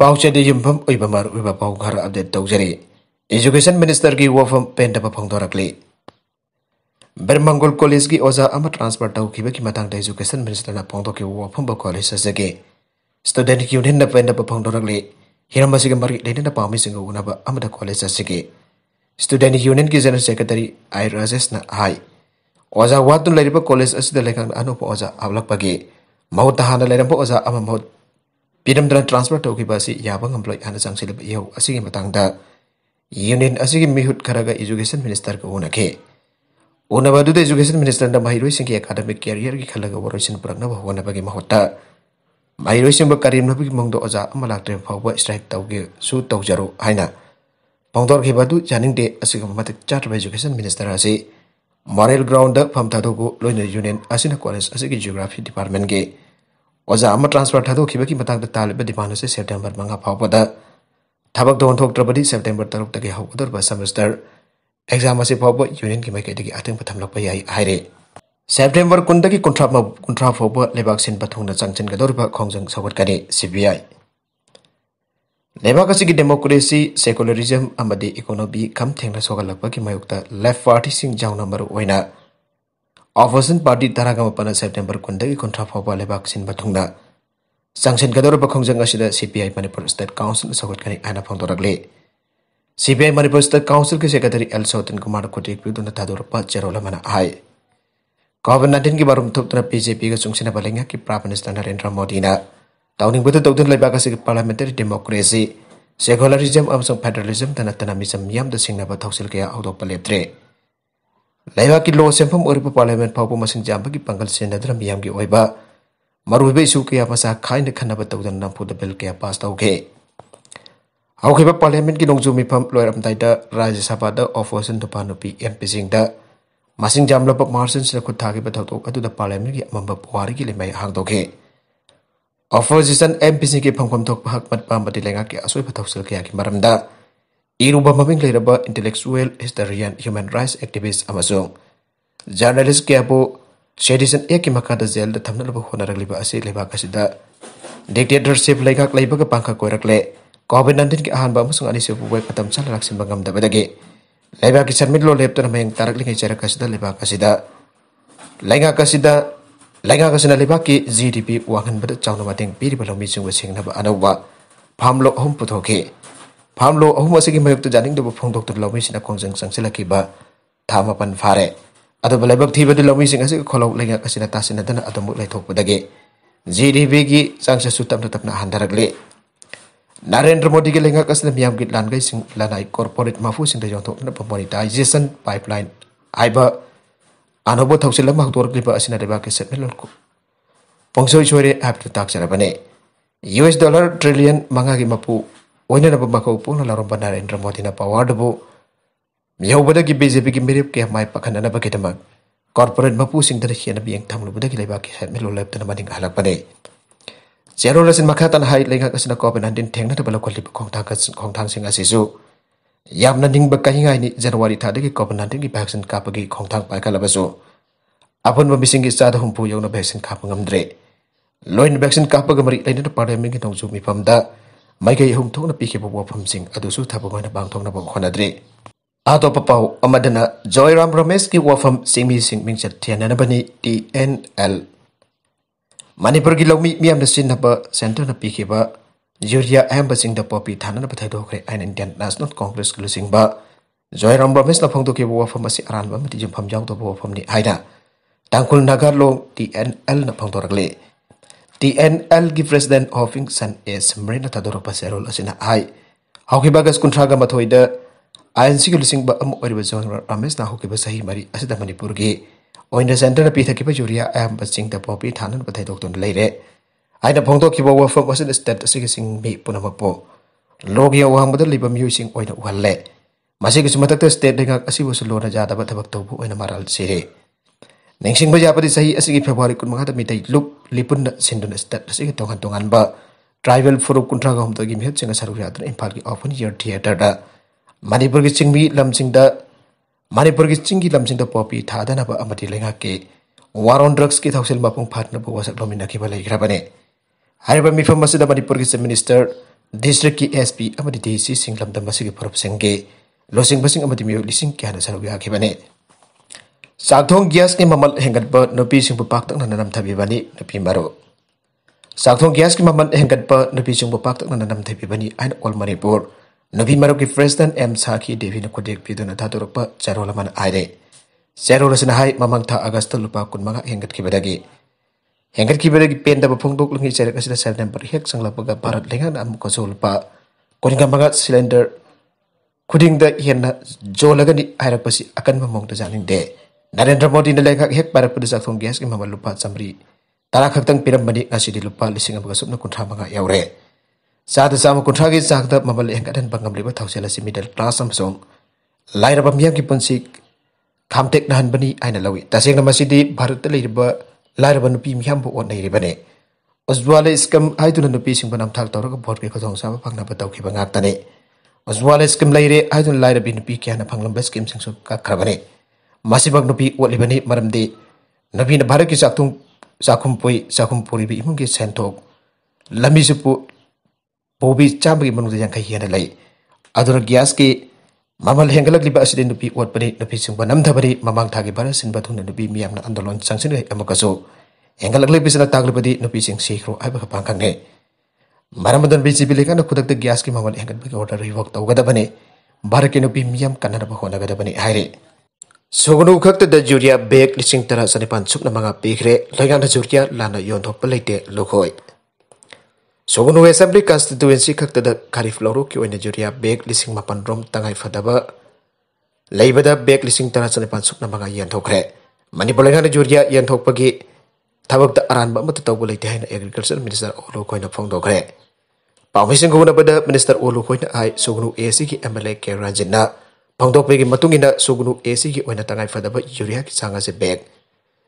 पाउचे युमर पाउ खर अपडेट तौजरी इजुकेशन मिनिस्टर की वफम पेंदब फोंदोरकली बरमंगुल कॉलेज की ओजा अम ट्रांसफर तौकी की मतंग इजुकेशन मिनिस्टर ने फोंदो की वफम कॉलेज सजगे स्टूडेंट की यूनियन ने पेंदब फोंदोरकली हिरम असिगे मरि लेने ने पामी सिंग उनब अम द कॉलेज सजगे स्टूडेंट यूनियन की जनरल सेक्रेटरी आई राजेश ने हाय ओजा वातु लेरिब कॉलेज असिद लेखान अनुप ओजा आवलक पगे महुत हान लेरम ओजा अम महुत ꯄꯤꯔꯝꯗꯅ ꯇ꯭ꯔꯥꯟꯁꯐꯔ ꯇꯧꯈꯤꯕ ꯑꯁꯤ ꯌꯥꯕ ꯉꯝꯂꯣꯏ ꯍꯥꯏꯅ ꯆꯪꯁꯤꯜꯂꯤꯕ ꯏꯍꯧ ꯑꯁꯤꯒꯤ ꯃꯇꯥꯡꯗ ꯌꯨꯅꯤꯌꯟ ꯑꯁꯤꯒꯤ ꯃꯤꯍꯨꯠ ꯈꯔꯒ ꯏꯖꯨꯀꯦꯁꯟ ꯃꯤꯅꯤꯁꯇꯔꯒ ꯎꯅꯈꯤ ꯎꯅꯕ ꯑꯗꯨꯗ ꯏꯖꯨꯀꯦꯁꯟ ꯃꯤꯅꯤꯁꯇꯔꯅ ꯃꯍꯩꯔꯣꯏꯁꯤꯡꯒꯤ ꯑꯦꯀꯥꯗꯃꯤꯛ ꯀꯦꯔꯤꯌꯔꯒꯤ ꯈꯜꯂꯒ ꯋꯥꯔꯣꯏꯁꯤꯟ ꯄꯨꯔꯛꯅꯕ ꯍꯣꯠꯅꯕꯒꯤ ꯃꯍꯨꯠꯇ ꯃꯍꯩꯔꯣꯏꯁꯤꯡꯕꯨ ꯀꯔꯦꯝꯅꯕꯒꯤ ꯃꯑꯣꯡꯗ ꯑꯣꯖꯥ ꯑꯃ ꯂꯥꯛꯇ꯭ꯔꯤꯕ ꯐꯥꯎꯕ ꯁ꯭ꯇ꯭ꯔꯥꯏꯛ ꯇꯧꯒꯦꯁꯨ ꯇꯧꯖꯔꯨ ꯍꯥꯏꯅ ꯐꯣꯡꯗꯣꯔꯛꯈꯤꯕ ꯑꯗꯨ ꯌꯥꯅꯤꯡꯗꯦ ꯑꯁꯤꯒꯨꯝꯕ ꯃꯇꯤꯛ ꯆꯥꯗ꯭ꯔꯕ ꯏꯖꯨꯀꯦꯁꯟ ꯃꯤꯅꯤꯁꯇꯔ ꯑꯁꯤ ꯃꯣꯔꯦꯜ ꯒ꯭ꯔꯥꯎꯟꯗ ꯐꯝ ꯊꯥꯗꯣꯛꯎ ꯂꯣꯏꯅ ꯌꯨꯅꯤꯌꯟ ꯑꯁꯤꯅ ꯀꯣꯂꯦꯖ ꯑꯁꯤꯒꯤ ꯖꯤꯑꯣꯒ꯭ꯔꯥꯐꯤ ꯗꯤꯄꯥꯔꯠꯃꯦꯟꯠꯒꯤ ओजा आम ट्रांसफर थदोखी तालब दिमा से सेप्टेंबर मंगा फाव थबक दौनथ्रबी सेप्टेंबर तरुकगे हाउदर सेमेस्टर एग्जाम से फाउब यूनियन की मैके अतंब थम्लप सेप्टेंबर कुंद की कुंथ्रा कुंथ्रा फाउब लेबाक सिंब थोड़ा चाचनगद खोज सौगे सी बी आई लेबाक डेमोक्रेसी सेकुलरीजम इकोनोमी कम थे सौगल की मयुक्त लेफ्ट पार्टी जाऊना मरुना अफसन पार्टी तरह सेप्टेम्बर कुंडी कंट्राफाले बाग चंसनगदर खोजेंद C P I Manipur state council सौगटने आना फोदे C P I Manipur state council की सेक्रेटरी एल सौतीन कुमार कुटीपी तदर चेरोल आय कोविड नाइन्टीन की बारम थोपना बीजेपी की चूंसना बलिंग की प्राइम मिनिस्टर नरेंद्र मोदी तौनी लेबा पार्लियामेंटरी डेमोक्रेसी सेकुलरिज्म फेडरलिज्म तना तना मिजम यम सिंह तौसल क्या हदप लेद्रे Laiwa ki loo sempam ori pa parliament pa masing jam ki pangal sena dram yam ki oi ba. Maru be su apa sa kain de kana batau dan nam puta bel ki apa sa tau ke. Au ki pa parliament ki nong zumi pam loer am raja sa pada of wasen to panu da. Masing jamba pa marsen sena kut taki batau tau tu da parlemen ki amam ba puari ki le hang tau ke. Opposition MPC ki pam kom tok pa hak mat pam ba di lenga ki aswe batau maram da. Iruba maming lairaba intellectual historian human rights activist amasung journalist kya bu citizen ek ki makada jail da thamna labu hona ragliba ase leba kasida dictatorship laika laiba ka pangkha koirakle covid 19 ki ahan ba musung ani sebu wai khatam chal raksin bangam da badage laiba ki sanmit lo leptar mayang tarak lingai chara kasida leba kasida laika kasida laika kasina leba ki gdp wangan bada chawna mating piri balami chung wa singna ba anawa phamlo hum puthoke Hamlo ahum asigi mayuk tu janing do bufong doktor lomi sina konjeng sang sila kiba tama pan fare. Atau balai bak tiba di lomi sing asigi kolau lenga ya kasina tasina dana atau mulai tok budage. Jadi begi sang sa sutam tetap na handara gle. Narendra Modi ke lenga ya kasina miam git lan gai sing lanai corporate mafu sing dajong tok na pemonetization pipeline. Aiba ano bo tok sila mahutur kiba asina deba keset melol ko. Pongso isuari hap tetak sana bane. US dollar trillion mangagi mapu wani na babaka upuna la rombana indra modi na pawadabo miau bada ki beze piki mirip ke mai pakana na bakita mag corporate mapu sing dara hiana biang tam lu bada ki leba ki melo lep tana mading halak bade zero lesin makatan hai lenga kasina ko ben andin tengna ta balak kwalip kong tang kas kong tang sing asisu yam na ding bakka hinga ni january ta de ki ko ben andin ki vaccine kong tang pai kala apun mabising ki sada humpu yau na vaccine ka pangamdre loin vaccine ka pagamari lenna ta pandemic ki tong zu pamda ꯃꯥꯏꯀꯩ ꯑꯍꯨꯝ ꯊꯣꯛꯅ ꯄꯤꯈꯤꯕ ꯋꯥꯐꯝꯁꯤꯡ ꯑꯗꯨꯁꯨ ꯊꯕꯛ ꯑꯣꯏꯅ ꯄꯥꯡꯊꯣꯛꯅꯕ ꯍꯣꯠꯅꯗ꯭ꯔꯤ ꯑꯇꯣꯞꯄ ꯄꯥꯎ ꯑꯃꯗꯅ ꯖꯣꯏꯔꯥꯝ ꯔꯣꯃꯦꯁꯀꯤ ꯋꯥꯐꯝ ꯆꯤꯡꯃꯤꯁꯤꯡ ꯃꯤꯡꯆꯠ ꯊꯤꯍꯟꯅꯅꯕꯅꯤ ꯇꯤ ꯑꯦꯟ ꯑꯦꯜ ꯃꯅꯤꯄꯨꯔꯒꯤ ꯂꯧꯃꯤ ꯃꯤꯌꯥꯝꯅ ꯁꯤꯖꯤꯟꯅꯕ ꯁꯦꯟꯇꯔꯅ ꯄꯤꯈꯤꯕ ꯌꯨꯔꯤꯌꯥ ꯑꯍꯦꯟꯕꯁꯤꯡꯗ ꯄꯣꯄꯤ ꯊꯥꯅꯅꯕ ꯊꯩꯗꯣꯛꯈ꯭ꯔꯦ ꯍꯥꯏꯅ ꯏꯟꯗꯤꯌꯟ ꯅꯦꯁꯅꯦꯜ ꯀꯣꯡꯒ꯭ꯔꯦꯁꯀꯤ ꯂꯨꯆꯤꯡꯕ ꯖꯣꯏꯔꯥꯝ ꯔꯣꯃꯦꯁꯅ ꯐꯣꯡꯗꯣꯛꯈꯤꯕ ꯋꯥꯐꯝ ꯑꯁꯤ ꯑꯔꯥꯟꯕ ꯑꯃꯗꯤ ꯌꯨꯝꯐꯝ ꯌꯥꯎꯗꯕ ꯋꯥꯐꯝꯅꯤ ꯍꯥꯏꯅ ꯇꯥꯡꯈꯨꯜ ꯅꯥꯒꯥꯂꯣꯡ ꯇꯤ ꯑꯦꯟ ꯑꯦꯜꯅ ꯐꯣꯡꯗꯣꯔꯛꯂꯤ ꯇꯤ.ꯑꯦꯟ.ꯑꯦꯜꯒꯤ ꯄ꯭ꯔꯁꯤꯗꯦꯟꯠ ꯑꯣꯐꯤꯁꯟ ꯑꯦꯁ ꯃꯔꯤꯅ ꯊꯥꯗꯣꯔꯛꯄ ꯁꯦꯔꯣꯜ ꯑꯁꯤꯅ ꯍꯥꯏ ꯍꯧꯈꯤꯕ ꯑꯒꯁ ꯀꯨꯟꯊ꯭ꯔꯥꯒ ꯃꯥꯊꯣꯏꯗ ꯑꯥꯏ.ꯑꯦꯟ.ꯁꯤꯒꯤ ꯂꯨꯆꯤꯡꯕ ꯑꯃ ꯑꯣꯏꯔꯤꯕ ꯖꯣꯟ ꯔꯥꯃꯦꯁꯅ ꯍꯧꯈꯤꯕ ꯆꯍꯤ ꯃꯔꯤ ꯑꯁꯤꯗ ꯃꯅꯤꯄꯨꯔꯒꯤ ꯑꯣꯏꯅ ꯁꯦꯟꯇꯔꯅ ꯄꯤꯊꯈꯤꯕ ꯌꯨꯔꯤꯌꯥ ꯑꯌꯥꯝꯕ ꯆꯤꯡꯗ ꯄꯣꯄꯤ ꯊꯥꯅꯅꯕ ꯊꯩꯗꯣꯛꯇꯨꯅ ꯂꯩꯔꯦ ꯍꯥꯏꯅ ꯐꯣꯡꯗꯣꯛꯈꯤꯕ ꯋꯥꯐꯝ ꯑꯁꯤꯗ ꯁ꯭ꯇꯦꯠ ꯑꯁꯤꯒꯤ ꯁꯤꯡꯃꯤ ꯄꯨꯝꯅꯃꯛꯄꯨ ꯂꯣꯒꯤ ꯑꯋꯥꯡꯕꯗ ꯂꯩꯕ ꯃꯤꯑꯣꯏꯁꯤꯡ ꯑꯣꯏꯅ ꯎꯍꯜꯂꯦ ꯃꯁꯤꯒꯤꯁꯨ ꯃꯊꯛꯇ ꯁ꯭ꯇꯦꯠ ꯂꯩꯉꯥꯛ ꯑꯁꯤꯕꯨꯁꯨ ꯂꯣꯟꯅ ꯌꯥꯗꯕ ꯊꯕꯛ ꯇꯧꯕ ꯑꯣꯏꯅ ꯃꯔꯥꯜ ꯁꯤꯔꯦ sing baja pada sahi asigi Februari kun mangata mi dai lup lipun sindun stat asigi tongan tongan ba travel forum kuntra ga humto gi mi chenga saru yatra impal gi open year theater da Manipur gi chingmi lamsing da Manipur gi chingi lamsing da popi tada na ba amati lenga ke war on drugs ki thausel mapung phatna ba wasak lomina ki balai gra bane hari ba mi fam masida minister district ki SP amati DC singlam da masigi porob sengge losing basing amati mi lising ki hana saru ya bane Sakthong gias ki mamal hengkat pa nopi sing pupak tak nanam tabi bani nopi maro. Sakthong gias ki mamal hengkat pa nopi sing pupak tak nanam tabi bani ain mani por. Nopi maro ki fresden M Saki Devi na kodek pi dona thaturuk pa charo laman aire. Charo rasna hai mamang tha August lupa kun manga hengkat ki badagi. Hengkat ki badagi pen Lengi, bapung kasi lungi chare kasida per hek sang lapaga parat lengan am ko lupa. Kuning ka manga cylinder kuding da hiena jo lagani aira pasi akan mamong da jaling de. Narendra Modi nilai kak hek para pedes atung gias ke mama lupa samri. Tara kak tang pira mani ngasih di lupa lising apa kasut nukun hama ngak yaure. Saat sama kun hagi sak tak mama leh ngak dan bang ngam lewat hausela si middle class am song. Lai rapa miang ki pun sik. Kam tek nahan bani aina lawi. Tasing nama sidi barut telai riba. Lai rapa nupi miang buat nai riba ne. Ozwale iskam hai tunan nupi sing banam tak tau raka bor ke kotong sama pang napa tau ke bangak tane. Ozwale iskam lai re hai tunan lai rapi nupi kiana pang lembes kim sing sup kak krabane masih bang nubi wali bani maram di nabi na bari ki saktung sakum pui sakum puri bi imung ki sentok lami supu pobi cabi imung di yang kahiyana lai adur gias ki mama leheng liba asidin nubi wat bani nubi sing banam ta mamang tagi bari sin batung na nubi miyam na andalon sang sin ema liba sin na tagli bari nubi sing sikro ai baka pangkang ne Barang badan bisi bilik kan aku tak tegi aski mawan yang kan bagi order rewok tau gada bani. Barang kini bimiam kan ada bahwa naga bani airi. Sogunu khakta da juriya beg lising tara sanipan sukna manga pikre lagang da juriya lana yon thok palaite lokhoi. Sungguh assembly constituency kau da kharif loru ki oina juriya beg lising mapan rom tangai fadaba laibada beg lising tara sanipan sukna nama yan thokre. Manipur lagang da juriya yan thok pagi thabak tak aran ba mata tawbu laite haina agriculture minister olu koina phong dokhre. Pawmising guna bada minister olu koina ai sogunu ASC ki MLA K Pangdok pegi matung ina sugunu esi gi oina tangai fada ba yuriak sanga se beg.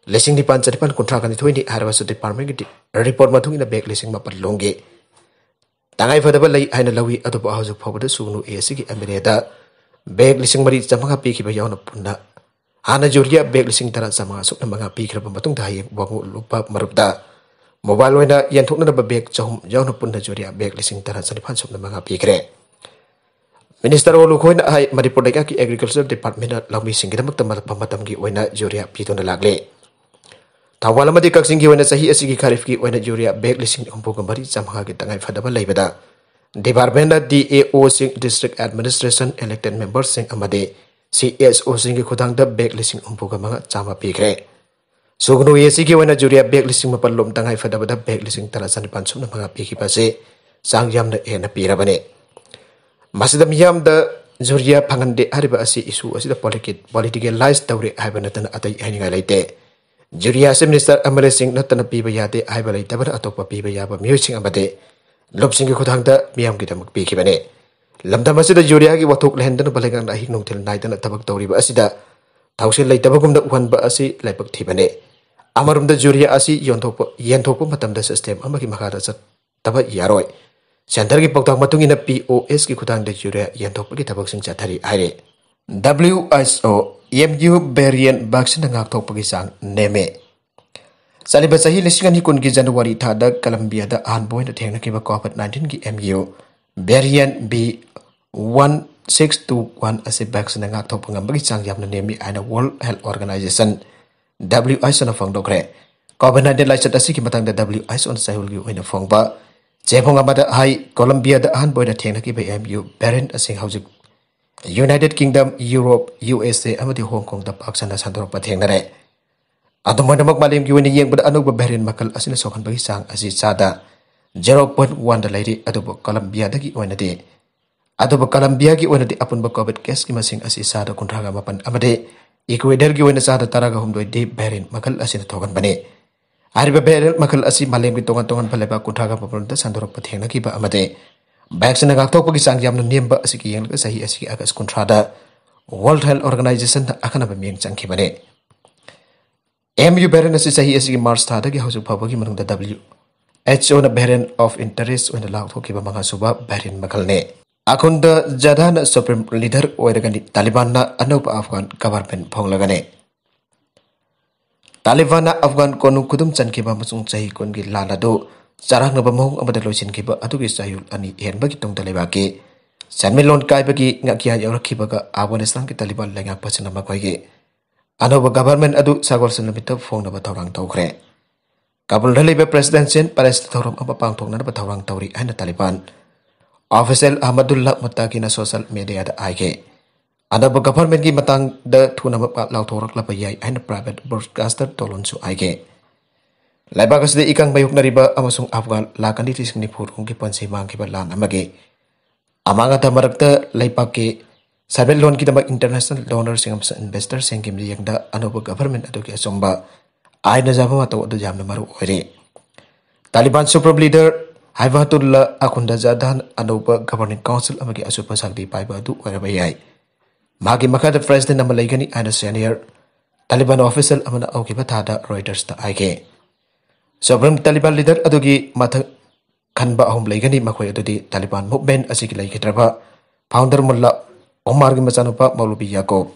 Lesing di pancha di pan kontra kan di toini harwa su di parmeng di report matung ina beg leasing ma par Tangai fada ba lai aina lawi atau ba hausuk pa bada sugunu esi gi amere da. Beg lesing mari sama ka pegi ba yauna punda. Ana juria beg lesing tara sama ngasuk na manga pegi raba matung dahi bangu lupa marup da. Mobile yang tuk na ba beg chom yauna punda juria beg lesing tara sa di pan sup Minister Olu Khoin hai Manipur Lega ki Agriculture Department lami singidam tam malpa matam gi oina juria pidona lagle. Tawal amadi kaksing gi oina sahi asigi kharif ki oina juria bag lising humpu gambari samha gi tangai fadaba laibada. Department na DAO sing District Administration elected members sing amade CSO sing gi khudang da bag lising humpu gamanga chama pigre. Sugnu yesi ki oina juria bag lising mapal lom tangai fadaba da bag lising tara sanipan sumna manga pigi pase sang yamna ena pirabane. masida miyam da zuriya pangande hariba asi isu asida politik politik lies tawre haiba natana atai hainga laite zuriya se minister amale sing natana piba yate haiba laite bar atok pa piba yaba miyo sing amade lob sing ki khudang da miyam ki damuk piki bane lamda masida zuriya ki wathuk lehendan balengang da hignong thil naidana tabak tawri ba asida tawse laite ba gumda uhan ba asi laipak thibane amarum da zuriya asi yontok yentok pa matam da system amaki makada sat taba yaroi na POS ki BOS 기 jure 대주레 tok pagi tabak sing chatari aire. WSO EMU variant vaksin ngak tok sang neme sali hilis lesingan hikun ki Januari tada Colombia da an boy da thengna kiba covid 19 ki MU variant B 1621 ase vaksin ngak tok pangam bagi yam na neme aina World Health Organization WSO na fang dokre covid 19 lai chatasi ki matang da WIS on sahul gi oina fang ba Jepang amada hai Colombia da han boy da theng ki be MU parent asing haujik United Kingdom Europe USA amadi Hong Kong da paksana sandor pa theng na re adum ma namak malim ki wini yeng bada anu ba parent makal asina sokan bagi sang asi sada 0.1 da lairi adu bo Colombia da gi oina de adu bo Colombia gi oina de apun ba covid case ki masing asi sada kundraga mapan amade Ecuador gi oina sada taraga humdoi de parent makal asina thokan bane आरबेल मल मल तों तों कुठाग मे सन्दरप थे वैक्सीन गाथों की चांग नियम सही अगस्त कुंथ्राद वर्ल्ड हेल्थ ऑर्गेनाइजेशन अखनब मे चंखीबे एम यू बेरें मार्च था हजुफा की मूंग डब्ल्यू एच ओ बेरें ऑफ इंटरेस्ट होने लाथ्ब मंगसूब बेरें मलने अखुद जदान सुप्रीम लीडर होगा तालिबान अनौब अफगान गवर्नमेंट फोलगने Taliban na Afghan konung kudum chankiba masung chahi kongi lala do charang na mohong amada loisin kiba adugi sayul ani hen bagi tong taliba ki sanmilon kai bagi nga kiya yawra kiba ga Afghanistan ke Taliban lenga pasina koi gi anoba government adu sagol sun lamita phong na ba thorang tokre Kabul Delhi be sen palace thorom apa pang thong na ba thorang tawri ana Taliban Official Ahmadullah Muttaqi na social media ada aige ada beberapa mengi matang de tuna laut lau torak la yai and private broadcaster tolong su aige lai kas de ikang bayuk nari ba amasung afgan la kan di tisni purung pansi mang ki balan amage amanga ta marak ta laipa ke cyber loan ki mak international donors sing amsa investor sing kim yang da ba government adu ki somba aina jaba ma to adu jam na maru ore taliban supreme leader haibatulla akunda jadan anoba governing council amage asupa sakdi paiba adu ore bayai Magi makada president na malaygani ayna senior Taliban official amana auki batada Reuters ta aike. Sobrang Taliban leader adugi matang ba ahum laygani makwai adudi Taliban movement asiki laygitraba founder mulla Omar gi masanupa maulubi Yaakob.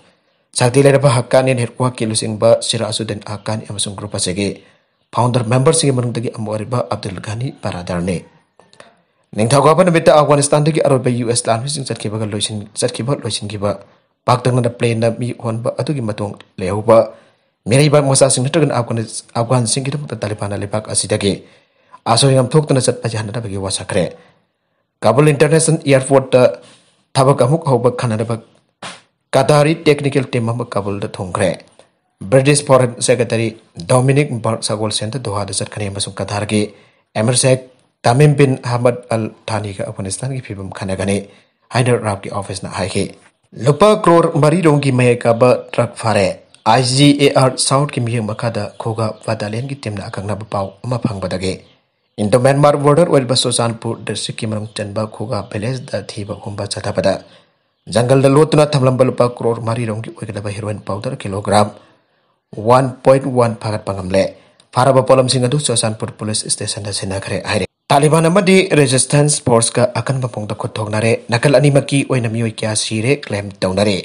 Sakti leader pa hakkani ni herkuha kilusing ba sira asuden hakkani amasung grupa sege. Founder member sige manung tagi amuari ba Abdul Ghani paradarne. Ning thakwa pa na bita Afghanistan tagi arubay US lanwising sat kibagal loisin sat kibagal loisin kibagal. ꯄꯥꯛꯇꯛꯅꯅ ꯄ꯭ꯂꯦꯟꯅ ꯃꯤ ꯍꯣꯟꯕ ꯑꯗꯨꯒꯤ ꯃꯇꯨꯡ ꯂꯩꯍꯧꯕ ꯃꯤꯔꯩꯕꯥꯛ ꯃꯆꯥꯁꯤꯡ ꯅꯠꯇ꯭ꯔꯒꯅ ꯑꯐꯒꯥꯟꯁꯤꯡꯒꯤꯗꯃꯛꯇ ꯇꯥꯂꯤꯕꯥꯟꯅ ꯂꯩꯕꯥꯛ ꯑꯁꯤꯗꯒꯤ ꯑꯁꯣꯏ ꯉꯝꯊꯣꯛꯇꯅ ꯆꯠꯄꯁꯤ ꯍꯟꯅꯅꯕꯒꯤ ꯋꯥꯁꯛꯈ꯭ꯔꯦ ꯀꯥꯕꯨꯜ ꯏꯟꯇꯔꯅꯦꯁꯅꯦꯜ ꯏꯌꯔꯄꯣꯔꯠꯇ ꯊꯕꯛ ꯑꯃꯨꯛ ꯍꯧꯕ ꯈꯟꯅꯅꯕ ꯀꯇꯥꯔꯤ ꯇꯦꯛꯅꯤꯀꯦꯜ ꯇꯤꯝ ꯑꯃ ꯀꯥꯕꯨꯜꯗ ꯊꯨꯡꯈ꯭ꯔꯦ ꯕ꯭ꯔꯤꯇꯤꯁ ꯐꯣꯔꯦꯟ ꯁꯦꯀ꯭ꯔꯦꯇꯔꯤ ꯗꯣꯃꯤꯅꯤꯛ ꯕꯔꯛ ꯁꯒꯣꯜ ꯁꯦꯟꯗ ꯗꯣꯍꯥꯗ ꯆꯠꯀꯅꯤ ꯑꯃꯁꯨꯡ ꯀꯇꯥꯔꯒꯤ ꯑꯦꯃꯔꯁꯦꯛ ꯇꯥꯃꯤꯝ ꯕꯤꯟ ꯑꯍꯃꯗ ꯑꯜ ꯊꯥꯅꯤꯒ ꯑꯐꯒꯥꯅꯤꯁꯇꯥꯟꯒꯤ ꯐꯤꯕꯝ ꯈꯟꯅꯒꯅꯤ ꯍꯥꯏꯅ ꯔꯥꯕꯀꯤ ꯑꯣꯐꯤꯁꯅ ꯍꯥꯏꯈꯤ लुपा क्रोर मरी रों की मह का ट्रक फारे आई जी ए आर साउथ की मिह मखाद खोगा वालियन की तेमना अखंगना बपाव म इंडो म्यांमार बॉर्डर वेल बसोजानपुर डिस्ट्रिक की मरम चंब खोगा विलेज द थी हूं चाथापद जंगल द लोतना थमलंब लुपा क्रोर मरी रों की heroin powder kilogram one point one फागत पंगमले फारब पोलम सिंह सोजानपुर पुलिस स्टेशन से नगरे आई Taliban amadi resistance force ka akan mapong takot thong nare nakal ani maki oi namioi kya sire claim tong nare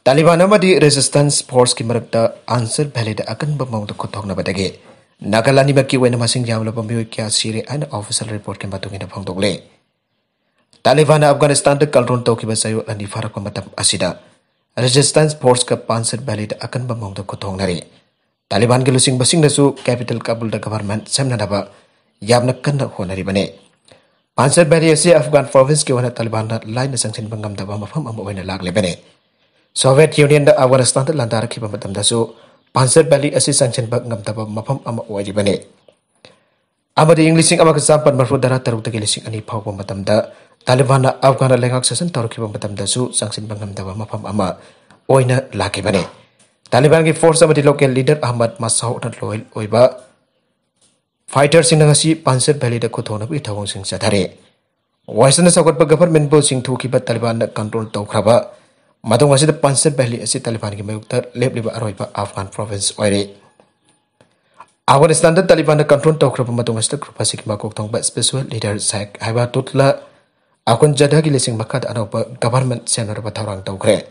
Taliban amadi resistance force ki marapta answer valid akan bamong takot thong na badage nakal ani maki oi namasing jamla pamioi kya sire an official report ke matung ina phang tokle Taliban Afghanistan de kalron to ki basayo ani asida resistance force ka panser valid akan bamong takot thong nare Taliban ke lusing basing nasu capital Kabul da government samna daba yamna kanda honari bane panzer bari ase afghan province ke wala taliban da line sang chin bangam da ba mafam am oina lag le bane soviet union da afghanistan da landar ki ba matam da so panzer bari ase sang chin bangam da ba mafam am oiji bane aba de english sing ama kasam pat marfu dara taru ta ani phau ba da taliban da afghan da lengak sasan taru ki ba matam da so sang chin bangam da ba mafam ama oina lag le bane Taliban ke force sama di local leader Ahmad Masaud dan Loyal Oiba fighter sing nangasi panser beli dek kuto nabi tawong sing sadare. Western sakot pa government bo tuki pa taliban na kontrol tau kraba. Matung wasi de panser beli asi taliban ki mayuk tar leb leba aroi pa afghan province oire. Afghanistan de taliban na kontrol tau kraba matung wasi de kruba sik ma kok tong ba special leader sak hai ba tutla. Akun jada ki lesing makat anau pa government senar pa tawang tau kre.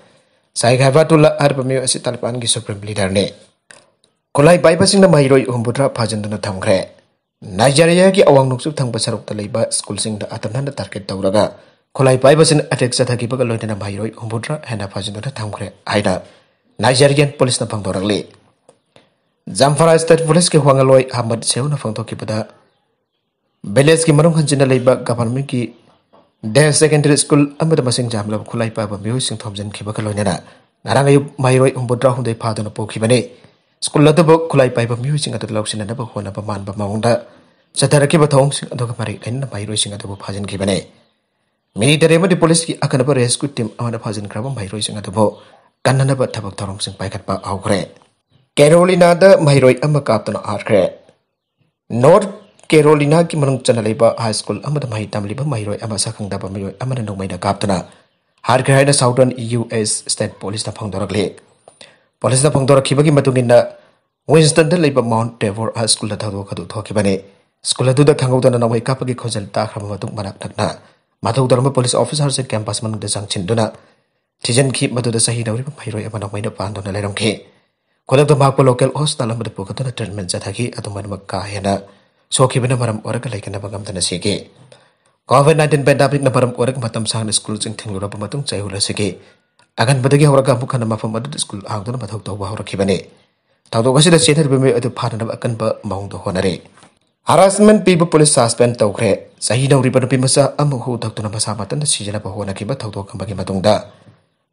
Saya kaya batu lah hari pemilu asyik supreme leader ne. Kolai bayi pasing nama hero umbudra pajan dunia नाइजेरियागी अवांग नोंसुप थंगपा school लेबा स्कूलसिंगदा अतमथाना target तौरगा खोलाई पाइबसिन अटैक चथागिबगा लोइना भाइरोइ हुंबुद्रा हेना फाजिनदा थंगख्रे हाइदा नाइजेरियन पुलिसना फंगदोरगले जामफारा स्टेट पुलिस के हुवांगलोइ हमद सेउना फंगथोकिबदा विलेज की मरुंग हंजिना लेबा गवर्नमेंट की ꯗꯦ ꯁꯦꯀꯦꯟꯗꯔꯤ ꯁ꯭ꯀꯨꯜ ꯑꯃꯗ ꯃꯁꯤꯡ ꯌꯥꯝꯂꯕ ꯈꯨꯠꯂꯥꯏ ꯄꯥꯏꯕ ꯃꯤꯑꯣꯏꯁꯤꯡ ꯊꯣꯝꯖꯤꯟꯈꯤꯕ ꯀꯂꯣꯏꯅꯅ ꯉꯔꯥꯡ ꯑꯌꯨꯛ ꯃꯍꯩꯔꯣꯏ ꯍꯨꯝꯐꯨꯇꯔꯥꯍꯨꯝꯗꯣꯏ ꯐꯥꯗꯨꯅ ꯄꯣꯛꯈꯤꯕꯅꯤ Sekolah la dabo khulai pai ba myu sing adu lauk sin na ba khona ba man ba maung da sadara ki ba thong sing adu ka mari lain na pai ro sing adu phajan ki bane mini dare ma di polisi ki akana ba rescue tim, amana phajan kra ba mai ro sing adu bo kanna na ba thabak thorong sing pai khat ba au kre carolina da mai roi ama ka tuna ar kre north carolina ki manung chana leba high school amada mai tam leba mai roi ama sa da ba mai roi amana nong mai da kap tuna har kre southern us state police na phang dorak le police da phangdor khiba matunginna. matung winston da leiba mount tabor high school da thado khadu thoki bane school adu da khangau da na wai kapa gi khojal ta matung manak thakna mathau dharma police officer se campus man da jangchin dona thijan khip madu da sahi dawri phai roi amana maina pan dona leram khe kolab da mak local hospital am da pu khata treatment ja thaki atau mak ka hena soki bana maram orang laikana bagam da na sege covid 19 pandemic na orang orang matam sang school jing thenglura pamatung chaihula sike akan bedagi hawa gampu kana ma fama dudu skul ang dudu matau tau bahu raki bane. Tau tau kasida sienta akan ba tuh dudu honare. Harassment people police suspend tahu kre. Sahi dau riba dudu masa amu hu tau tau nama sama tanda si jana bahu wana tahu tuh kembali kamba kiba tungda.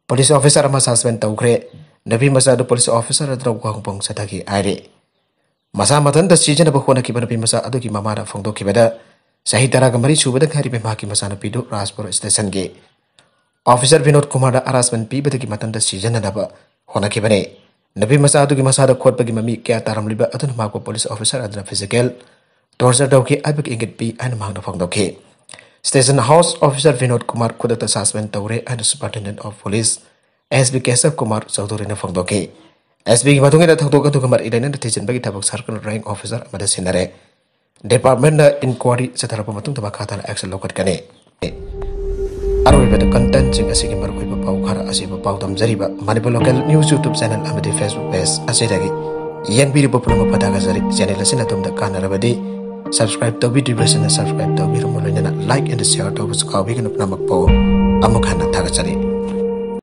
Police officer ama suspend tahu kre. Nabi masa adu police officer ada rau gwang pong ari aire. Masa ama tanda si jana bahu wana kiba masa bimasa adu kima mana fong tuh kibat da. Sahi dara gambari cuba dudu hari bemaki masa nabi pidu raspor station gate. Officer Vinod Kumar harassment पीबद की मतंद सीजनब नबी मचा अदुगी मसाद खोट की ममी क्या तारमलिब पुलिस ऑफिसर अदुन फिजिकल टॉर्चर दौकी आइबक इंगित पी आइन station house officer Vinod Kumar खुदत सस्पेंड तौरे आइन superintendent of police S B Keshav Kumar Chaudhary ने फोंदोखि एस बी की मधुंगे थौदोग इलेन थीजिनब की थबक सर्कल रैंक ऑफिसर अमद सिनरे डिपार्टमेंट इंक्वायरी चथरप मतुंग एक्शन लौकटकने ꯑꯔꯣꯏꯕꯗ ꯀꯟꯇꯦꯟꯁꯤꯡ ꯑꯁꯤꯒꯤ ꯃꯔꯨꯑꯣꯏꯕ ꯄꯥꯎ ꯈꯔ ꯑꯁꯤꯕꯨ ꯄꯥꯎꯗꯝꯖꯔꯤꯕ ꯃꯅꯤꯄꯨꯔ ꯂꯣꯀꯦꯜ ꯅ꯭ꯌꯨꯁ ꯌꯨꯇ꯭ꯌꯨꯕ ꯆꯦꯅꯦꯜ ꯑꯃꯗꯤ ꯐꯦꯁꯕꯨꯛ ꯄꯦꯖ ꯑꯁꯤꯗꯒꯤ ꯌꯦꯡꯕꯤꯔꯤꯕ ꯄꯨꯝꯅꯃꯛ ꯐꯊꯒꯖꯔꯤ ꯆꯦꯅꯦꯜ ꯑꯁꯤꯅ ꯑꯗꯣꯝꯗ ꯀꯥꯟꯅꯔꯕꯗꯤ ꯁꯕꯁꯀ꯭ꯔꯥꯏꯕ ꯇꯧꯕꯤꯗ꯭ꯔꯤꯕꯁꯤꯅ ꯁꯕꯁꯀ꯭ꯔꯥꯏꯕ ꯇꯧꯕꯤꯔꯝꯃꯣ ꯂꯣꯏꯅꯅ ꯂꯥꯏꯛ ꯑꯦꯟ ꯁꯤꯌꯔ ꯇꯧꯕꯁꯨ ꯀꯥꯎꯕꯤꯒꯅꯨ ꯄꯨꯝꯅꯃꯛꯄꯨ ꯑꯃꯨꯛ ꯍꯟꯅ ꯊꯥꯒꯠꯆꯔꯤ